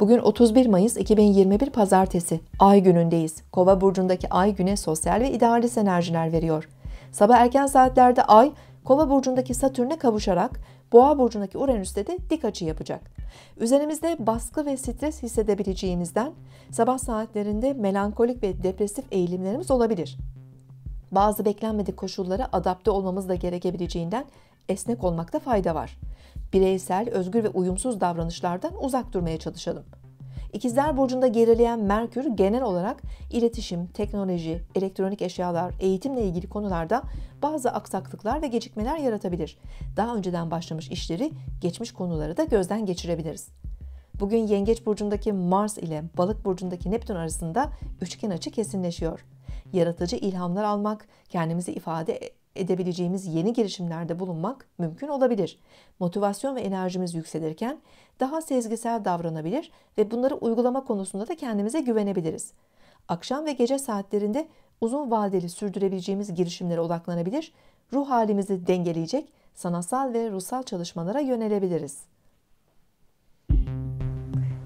Bugün 31 Mayıs 2021 Pazartesi. Ay günündeyiz. Kova burcundaki ay güne sosyal ve idealist enerjiler veriyor. Sabah erken saatlerde ay Kova burcundaki Satürn'e kavuşarak Boğa burcundaki Uranüs'te de dik açı yapacak. Üzerimizde baskı ve stres hissedebileceğimizden sabah saatlerinde melankolik ve depresif eğilimlerimiz olabilir bazı beklenmedik koşullara adapte olmamız da gerekebileceğinden esnek olmakta fayda var. Bireysel, özgür ve uyumsuz davranışlardan uzak durmaya çalışalım. İkizler burcunda gerileyen Merkür genel olarak iletişim, teknoloji, elektronik eşyalar, eğitimle ilgili konularda bazı aksaklıklar ve gecikmeler yaratabilir. Daha önceden başlamış işleri, geçmiş konuları da gözden geçirebiliriz. Bugün Yengeç burcundaki Mars ile Balık burcundaki Neptün arasında üçgen açı kesinleşiyor yaratıcı ilhamlar almak, kendimizi ifade edebileceğimiz yeni girişimlerde bulunmak mümkün olabilir. Motivasyon ve enerjimiz yükselirken daha sezgisel davranabilir ve bunları uygulama konusunda da kendimize güvenebiliriz. Akşam ve gece saatlerinde uzun vadeli sürdürebileceğimiz girişimlere odaklanabilir, ruh halimizi dengeleyecek sanatsal ve ruhsal çalışmalara yönelebiliriz.